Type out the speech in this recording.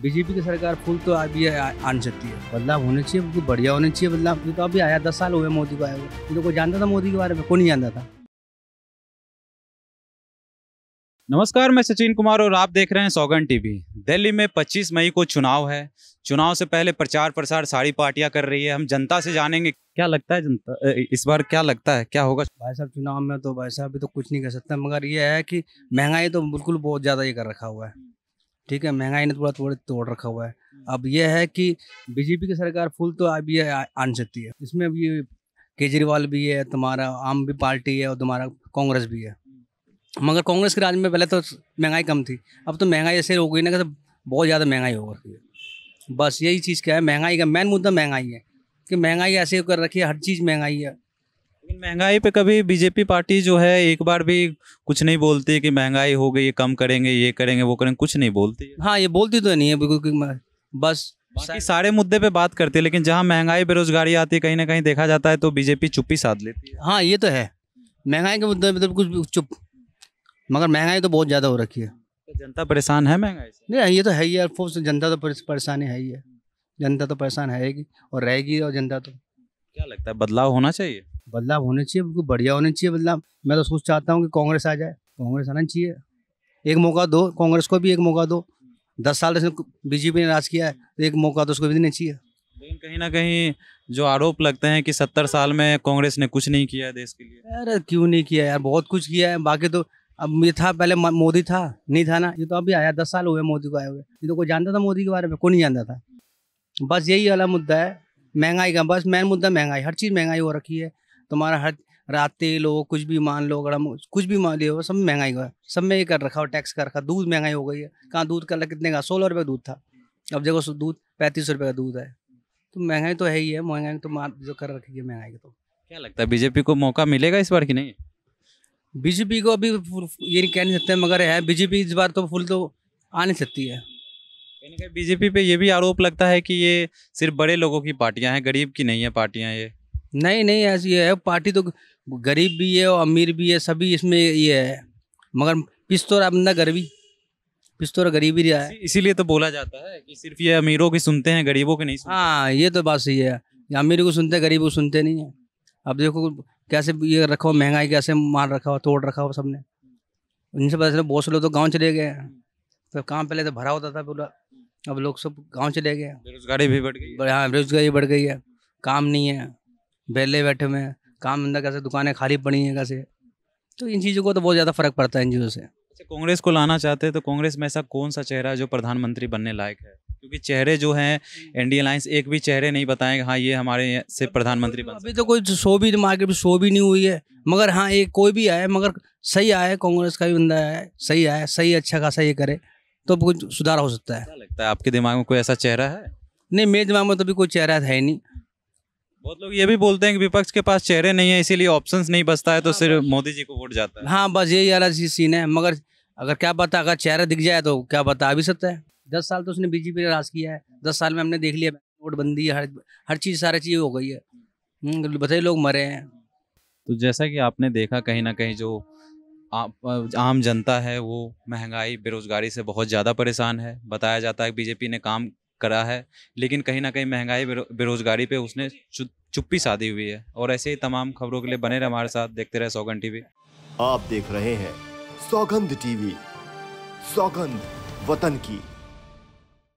BJP की सरकार full तो अभी आन सकती है बदलाव होने चाहिए बढ़िया होने चाहिए बदलाव तो अभी आया दस साल हुए मोदी को आया हुआ तो कोई जानता था मोदी के बारे में कौन नहीं जानता था नमस्कार मैं सचिन कुमार और आप देख रहे हैं सौगन टीवी दिल्ली में 25 मई को चुनाव है चुनाव से पहले प्रचार प्रसार सारी पार्टियां कर रही है हम जनता से जानेंगे क्या लगता है जनता इस बार क्या लगता है क्या होगा भाई साहब चुनाव में तो भाई साहब भी तो कुछ नहीं कर सकता मगर ये है कि महंगाई तो बिल्कुल बहुत ज़्यादा ये कर रखा हुआ है ठीक है महंगाई ने थोड़ा थोड़ा तोड़ रखा हुआ है हम्म। अब यह है कि बीजेपी की सरकार फुल तो अभी आन सकती है इसमें अभी केजरीवाल भी है तुम्हारा आम भी पार्टी है और तुम्हारा कांग्रेस भी है हम्म। मगर कांग्रेस के राज में पहले तो महंगाई कम थी अब तो महंगाई ऐसे हो गई ना कि तो बहुत ज़्यादा महंगाई हो रखी है बस यही चीज़ क्या है महंगाई का मेन मुद्दा महंगाई है कि महंगाई ऐसे कर रखी है हर चीज़ महंगाई है लेकिन महंगाई पे कभी बीजेपी पार्टी जो है एक बार भी कुछ नहीं बोलती कि महंगाई हो गई ये कम करेंगे ये करेंगे वो करेंगे कुछ नहीं बोलती हाँ ये बोलती तो नहीं है बस बाकी सारे मुद्दे पे बात करती है लेकिन जहाँ महंगाई बेरोजगारी आती है कहीं ना कहीं देखा जाता है तो बीजेपी चुप्पी साध लेती है हाँ ये तो है महंगाई के मुद्दे तो कुछ चुप मगर महंगाई तो बहुत ज़्यादा हो रखी है जनता परेशान है महंगाई से नहीं ये तो है ही यार फोर्स जनता तो परेशानी है ही है जनता तो परेशान है और रहेगी और जनता तो क्या लगता है बदलाव होना चाहिए बदलाव होने चाहिए बिल्कुल बढ़िया होने चाहिए बदलाव मैं तो सोच चाहता हूँ कि कांग्रेस आ जाए कांग्रेस आना चाहिए एक मौका दो कांग्रेस को भी एक मौका दो दस साल से बीजेपी ने राज किया है तो एक मौका तो उसको भी देना चाहिए लेकिन कहीं ना कहीं जो आरोप लगते हैं कि सत्तर साल में कांग्रेस ने कुछ नहीं किया देश के लिए अरे क्यों नहीं किया यार बहुत कुछ किया है बाकी तो अब ये था पहले मोदी था नहीं था ना ये तो अभी आया दस साल हुए मोदी को आए हुए ये तो कोई जानता था मोदी के बारे में कोई नहीं जानता था बस यही वाला मुद्दा है महंगाई का बस मेन मुद्दा महंगाई हर चीज़ महंगाई हो रखी है तुम्हारा हर रात तेल हो कुछ भी मान लो अगर कुछ भी मान हो सब महंगाई हुआ सब में ये कर रखा हो टैक्स कर रखा दूध महंगाई हो गई है कहाँ दूध का कितने का सोलह रुपये दूध था अब देखो दूध पैंतीस रुपये का दूध है तो महंगाई तो है ही है महंगाई तो मार जो कर रखी है महंगाई तो क्या लगता है बीजेपी को मौका मिलेगा इस बार की नहीं बीजेपी को अभी ये नहीं कह नहीं सकते मगर है बीजेपी इस बार तो फुल तो आ नहीं सकती है बीजेपी पे ये भी आरोप लगता है कि ये सिर्फ बड़े लोगों की पार्टियां हैं गरीब की नहीं है पार्टियां ये नहीं नहीं ऐसी है पार्टी तो गरीब भी है और अमीर भी है सभी इसमें ये है मगर पिस्तौर तो अब रहा बंदा गरीबी पिस्तौर तो गरीबी रहा गरीब ही रहा है इसीलिए तो बोला जाता है कि सिर्फ ये अमीरों की सुनते हैं गरीबों के नहीं सुनते हाँ ये तो बात सही है अमीरों को सुनते हैं गरीब को सुनते नहीं है अब देखो कैसे ये रखा हुआ महंगाई कैसे मार रखा हुआ तोड़ रखा हुआ सबने उनसे पता तो चला बहुत से लोग तो गाँव चले गए तो काम पहले तो भरा होता था पूरा अब लोग सब गाँव चले गए बेरोजगारी भी बढ़ गई हाँ बेरोजगारी बढ़ गई है काम नहीं है बेले बैठे हुए हैं काम धंधा कैसे दुकानें खाली पड़ी हैं कैसे तो इन चीज़ों को तो बहुत ज़्यादा फर्क पड़ता है इन चीज़ों से अच्छा कांग्रेस को लाना चाहते हैं तो कांग्रेस में ऐसा कौन सा चेहरा है जो प्रधानमंत्री बनने लायक है क्योंकि चेहरे जो हैं डी लाइन्स एक भी चेहरे नहीं बताएंगे हाँ ये हमारे से प्रधानमंत्री बन अभी तो, तो कोई शो भी मार्केट में शो भी नहीं हुई है मगर हाँ एक कोई भी आए मगर सही आए कांग्रेस का भी बंदा आए सही आए सही अच्छा खासा ये करे तो कुछ सुधार हो सकता है लगता है आपके दिमाग में कोई ऐसा चेहरा है नहीं मेरे दिमाग में तो भी कोई चेहरा है नहीं बहुत लोग ये भी बोलते हैं कि विपक्ष के पास चेहरे नहीं है इसीलिए ऑप्शन नहीं बचता है तो हाँ, सिर्फ मोदी जी को वोट जाता है हाँ बस यही अलग सी सीन है मगर अगर क्या पता अगर चेहरा दिख जाए तो क्या पता आ भी सकता है दस साल तो उसने बीजेपी ने राज किया है दस साल में हमने देख लिया नोटबंदी हर हर चीज़ सारी चीज़ हो गई है हम्म, मतलब बताइए लोग मरे हैं तो जैसा कि आपने देखा कहीं ना कहीं जो आ, आम जनता है वो महंगाई बेरोजगारी से बहुत ज़्यादा परेशान है बताया जाता है बीजेपी ने काम करा है लेकिन कहीं ना कहीं महंगाई बेरोजगारी पे उसने चुप्पी साधी हुई है और ऐसे ही तमाम खबरों के लिए बने रहे हमारे साथ देखते रहे सौगंध टीवी आप देख रहे हैं सौगंध टीवी सौगंध वतन की